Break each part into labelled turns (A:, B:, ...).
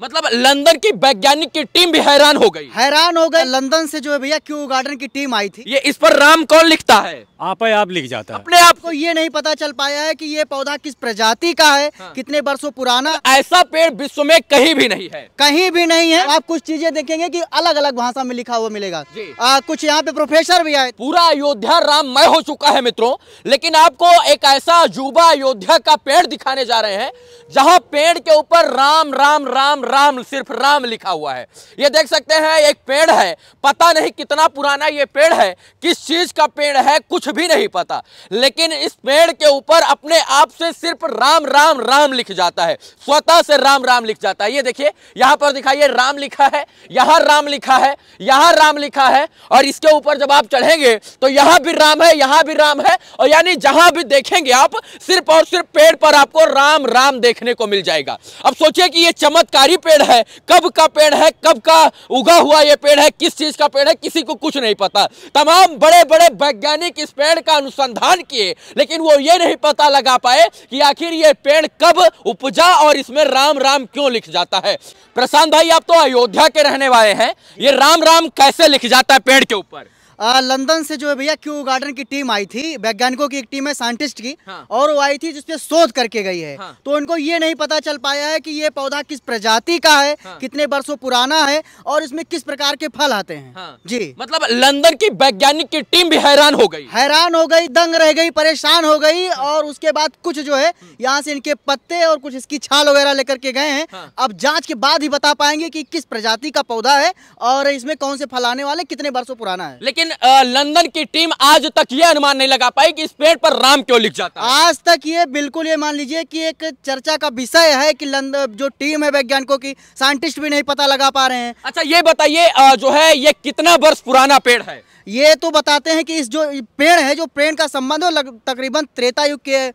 A: मतलब लंदन की वैज्ञानिक की टीम भी हैरान हो गई हैरान हो गए लंदन से जो है भैया क्यू गार्डन की टीम आई थी ये इस पर राम कौन लिखता है
B: आप है आप लिख जाता है अपने
A: आप को ये नहीं पता चल पाया है कि ये पौधा किस प्रजाति का है हाँ। कितने वर्षों पुराना मतलब ऐसा पेड़ विश्व में कहीं भी नहीं है कहीं भी नहीं है हाँ। आप कुछ चीजें देखेंगे की अलग अलग भाषा में लिखा हुआ मिलेगा आ, कुछ यहाँ पे प्रोफेसर भी आए पूरा अयोध्या राम हो चुका है मित्रों लेकिन आपको एक ऐसा
C: युवा अयोध्या का पेड़ दिखाने जा रहे हैं जहाँ पेड़ के ऊपर राम राम राम राम राम सिर्फ राम लिखा हुआ है ये देख सकते हैं एक पेड़ है पता नहीं कितना पुराना ये पेड़ है किस चीज़ का पेड़ है कुछ भी नहीं पता लेकिन इस पेड़ के ऊपर अपने आप से सिर्फ राम राम राम लिख जाता है स्वतः से राम राम लिख जाता है ये देखिए यहां पर दिखाइए राम लिखा है यहां राम लिखा है यहां राम लिखा है और इसके ऊपर जब आप चढ़ेंगे तो यहां भी राम है यहां भी राम है और यानी जहां भी देखेंगे आप सिर्फ और सिर्फ पेड़ पर आपको राम राम देखने को मिल जाएगा अब सोचिए कि यह चमत्कार सरकारी पेड़ है कब का पेड़ है कब का उगा हुआ ये पेड़ है किस चीज का पेड़ है किसी को कुछ नहीं पता तमाम बड़े बड़े वैज्ञानिक इस पेड़ का अनुसंधान किए लेकिन वो ये नहीं पता लगा पाए कि आखिर ये पेड़ कब उपजा और इसमें राम राम क्यों लिख जाता है प्रशांत भाई आप तो अयोध्या के रहने वाले हैं ये राम राम कैसे लिख जाता है पेड़ के ऊपर
A: लंदन से जो है भैया क्यू गार्डन की टीम आई थी वैज्ञानिकों की एक टीम है साइंटिस्ट की हाँ। और वो आई थी जिसपे शोध करके गई है हाँ। तो उनको ये नहीं पता चल पाया है कि ये पौधा किस प्रजाति का है हाँ। कितने वर्षों पुराना है और इसमें किस प्रकार के फल आते हैं हाँ। जी मतलब लंदन की वैज्ञानिक की टीम भी हैरान हो गई हैरान हो गई दंग रह गई परेशान हो गई हाँ। और उसके बाद कुछ जो है हाँ। यहाँ से इनके पत्ते और कुछ इसकी छाल वगैरह लेकर के गए हैं हाँ। अब जाँच के बाद ही बता पाएंगे की किस प्रजाति का पौधा है और इसमें कौन से फल आने वाले कितने वर्षो पुराना है
C: लेकिन लेकिन लंदन की टीम आज तक ये अनुमान नहीं लगा पाई कि इस पेड़ पर राम क्यों लिख जाता
A: है आज तक ये बिल्कुल ये मान लीजिए कि एक चर्चा का विषय है कि लंदन जो टीम है वैज्ञानिकों की साइंटिस्ट भी नहीं पता लगा पा रहे हैं अच्छा ये बताइए जो है ये कितना वर्ष पुराना पेड़ है ये तो बताते हैं कि इस जो पेड़ है जो पेड़ का संबंध है तकरीबन त्रेता युग के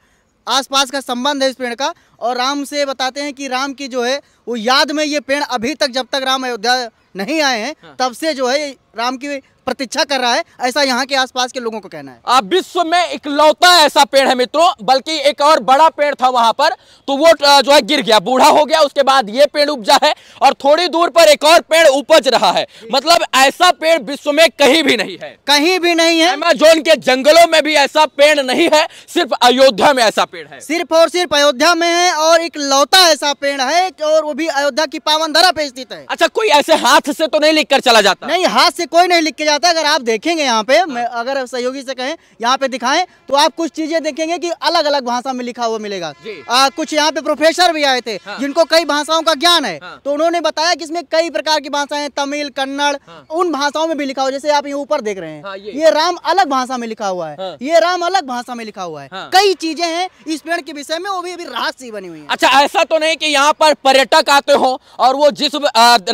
A: आसपास का संबंध है इस पेड़ का और राम से बताते हैं कि राम की जो है वो याद में ये पेड़ अभी तक जब तक राम अयोध्या नहीं आए हैं हाँ। तब से जो है राम की प्रतीक्षा कर रहा है ऐसा यहाँ के आसपास के लोगों को कहना है आप विश्व में इकलौता ऐसा पेड़ है मित्रों बल्कि
C: एक और बड़ा पेड़ था वहां पर तो वो जो है गिर गया बूढ़ा हो गया उसके बाद ये पेड़ उपजा है और थोड़ी दूर पर एक और पेड़ उपज रहा है मतलब ऐसा पेड़ विश्व में कहीं भी
A: नहीं है कहीं भी नहीं है अमेजोन के जंगलों में भी ऐसा पेड़ नहीं है सिर्फ अयोध्या में ऐसा पेड़ है सिर्फ और सिर्फ अयोध्या में है और एक लौता ऐसा पेड़ है और भी अयोध्या की पावन धरा पे स्थित है अच्छा कोई ऐसे हाथ से तो नहीं लिख कर चला जाता नहीं हाथ से कोई नहीं लिख के जाता अगर आप देखेंगे यहाँ पे हाँ। अगर सहयोगी से कहें यहाँ पे दिखाएं तो आप कुछ चीजें देखेंगे की अलग अलग भाषा में लिखा हुआ मिलेगा आ, कुछ यहाँ पे प्रोफेसर भी आए थे हाँ। जिनको कई भाषाओं का ज्ञान है हाँ। तो उन्होंने बताया की इसमें कई प्रकार की भाषाएं तमिल कन्नड़ हाँ। उन भाषाओं में भी लिखा हुआ जैसे आप ये ऊपर देख रहे हैं ये राम अलग भाषा में लिखा हुआ है ये राम अलग भाषा में लिखा हुआ है कई चीजें हैं इस पेड़ के विषय में वो भी अभी राहत सी बनी हुई है
C: अच्छा ऐसा तो नहीं की यहाँ पर पर्यटक तक आते हो और वो जिस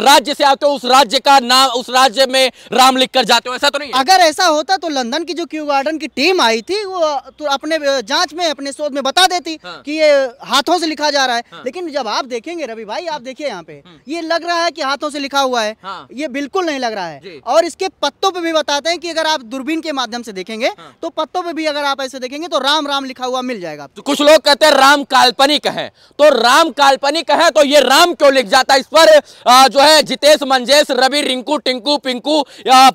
C: राज्य से आते हो उस राज्य का नाम उस राज्य में राम लिख कर जाते हो ऐसा तो नहीं अगर
A: ऐसा होता तो लंदन की जो क्यू गार्डन की टीम आई थी वो तो अपने जांच में अपने शोध में बता देती हाँ। कि ये हाथों से लिखा जा रहा है हाँ। लेकिन जब आप देखेंगे रवि भाई आप देखिए यहाँ पे हम्म। ये लग रहा है की हाथों से लिखा हुआ है हाँ। ये बिल्कुल नहीं लग रहा है और इसके पत्तों पर भी बताते हैं कि अगर आप दूरबीन के माध्यम से देखेंगे हाँ। तो पत्तों पर भी अगर आप ऐसे देखेंगे तो राम राम लिखा हुआ मिल जाएगा तो
C: कुछ लोग कहते हैं राम काल्पनिक है तो राम काल्पनिक है तो ये राम नाम क्यों लिख जाता है इस पर जो है जितेश मंजेश रवि रिंकू टिंकू पिंकू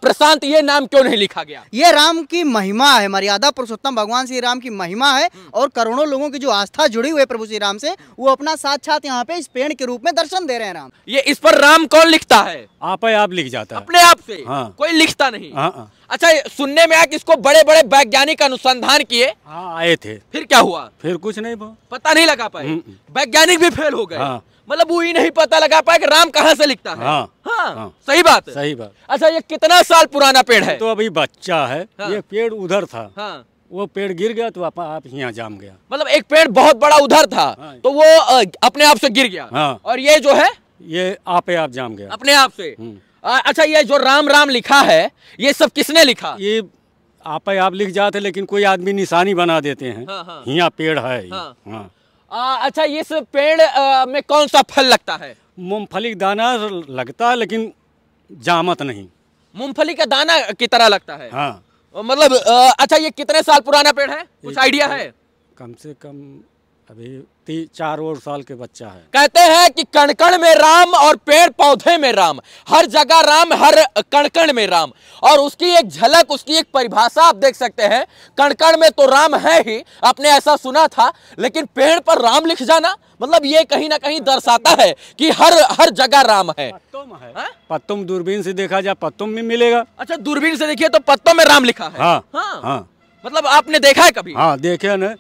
C: प्रशांत ये नाम क्यों नहीं लिखा गया
A: ये राम की महिमा है मर्यादा पुरुषोत्तम भगवान श्री राम की महिमा है हम्म। और करोड़ों लोगों की जो आस्था जुड़ी हुई है प्रभु श्री राम से वो अपना साक्षात यहाँ पे इस पेड़ के रूप में दर्शन दे रहे हैं राम
C: ये इस पर राम कौन
B: लिखता है आप लिख जाता है अपने आप से हाँ। कोई
A: लिखता
C: नहीं हाँ, हाँ। अच्छा सुनने में आया कि इसको बड़े बड़े वैज्ञानिक अनुसंधान किए
B: हाँ, आए थे
C: फिर क्या हुआ फिर कुछ नहीं पता नहीं लगा पाए हम्म। वैज्ञानिक भी फेल हो गए हाँ। मतलब वो ही नहीं पता लगा पाया कि राम कहाँ से लिखता है हाँ, हाँ, हाँ, सही बात है सही बात अच्छा ये कितना साल पुराना पेड़ है तो
B: अभी बच्चा है हाँ, ये पेड़ उधर था हाँ, वो पेड़ गिर गया तो आप, आप यहाँ जाम गया
C: मतलब एक पेड़ बहुत बड़ा उधर था हाँ, तो वो अपने आप से गिर गया
B: हाँ, और ये जो है ये आपे आप जाम गया अपने आप
C: से हम्म। आ, अच्छा ये जो राम राम लिखा है ये सब किसने
B: लिखा ये आप आप लिख जाते लेकिन कोई आदमी निशानी बना देते हैं हाँ, हाँ। पेड़ है हाँ। हाँ।
C: आ, अच्छा इस पेड़ आ, में कौन सा फल लगता है मूंगफली का
B: दाना लगता है लेकिन जामत नहीं
C: मूंगफली का दाना की तरह लगता है हाँ मतलब अच्छा ये कितने साल पुराना पेड़ है कुछ आइडिया है
B: कम से कम अभी ती, चार और साल के बच्चा है
C: कहते हैं कि कणकण में राम और पेड़ पौधे में राम हर जगह राम हर कणकण में राम और उसकी एक झलक उसकी एक परिभाषा आप देख सकते हैं कणकण में तो राम है ही आपने ऐसा सुना था लेकिन पेड़ पर राम लिख जाना मतलब ये कहीं ना कहीं दर्शाता है कि हर हर जगह राम है पत्तुम
B: है हा? पत्तुम दूरबीन से देखा जाए
C: पत्तुम भी मिलेगा अच्छा दूरबीन से देखिए
B: तो पत्तों में राम लिखा है हाँ, हाँ। हाँ।
C: मतलब आपने देखा है कभी हाँ
B: देखे ना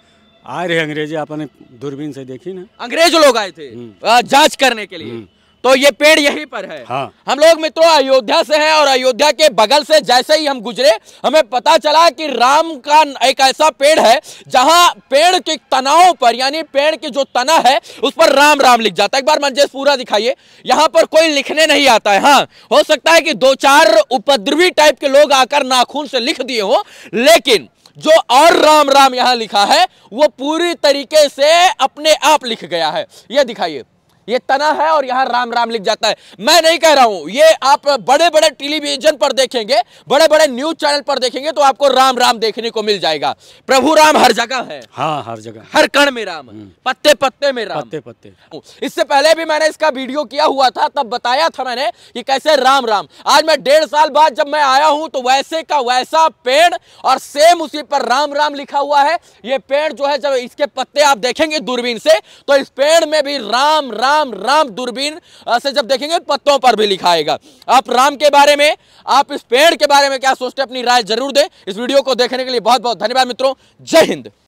B: आ रहे अंग्रेजी आपने दूरबीन से देखी ना अंग्रेज लोग आए थे हम्म। जांच करने के लिए हम्म। तो ये पेड़ यहीं
C: पर है हाँ। हम लोग मित्रों अयोध्या से हैं और अयोध्या के बगल से जैसे ही हम गुजरे हमें पता चला कि राम का एक ऐसा पेड़ है जहां पेड़ के तनाव पर यानी पेड़ के जो तना है उस पर राम राम लिख जाता है एक बार मंजेश पूरा दिखाइए यहां पर कोई लिखने नहीं आता है हाँ हो सकता है कि दो चार उपद्रवी टाइप के लोग आकर नाखून से लिख दिए हो लेकिन जो और राम राम यहां लिखा है वो पूरी तरीके से अपने आप लिख गया है ये दिखाइए ये तना है और यहाँ राम राम लिख जाता है मैं नहीं कह रहा हूं ये आप बड़े बड़े टेलीविजन पर देखेंगे बड़े बड़े न्यूज चैनल पर देखेंगे तो आपको राम राम देखने को मिल जाएगा प्रभु राम हर जगह है
B: हाँ हर जगह हर
C: कण में राम हम्म। पत्ते पत्ते में राम पत्ते पत्ते इससे पहले भी मैंने इसका वीडियो किया हुआ था तब बताया था मैंने कि कैसे राम राम आज मैं डेढ़ साल बाद जब मैं आया हूं तो वैसे का वैसा पेड़ और सेम उसी पर राम राम लिखा हुआ है ये पेड़ जो है जब इसके पत्ते आप देखेंगे दूरबीन से तो इस पेड़ में भी राम राम राम राम दूरबीन से जब देखेंगे पत्तों पर भी लिखाएगा आप राम के बारे में आप इस पेड़ के बारे में क्या सोचते हैं अपनी राय जरूर दें इस वीडियो को देखने के लिए बहुत बहुत धन्यवाद मित्रों जय हिंद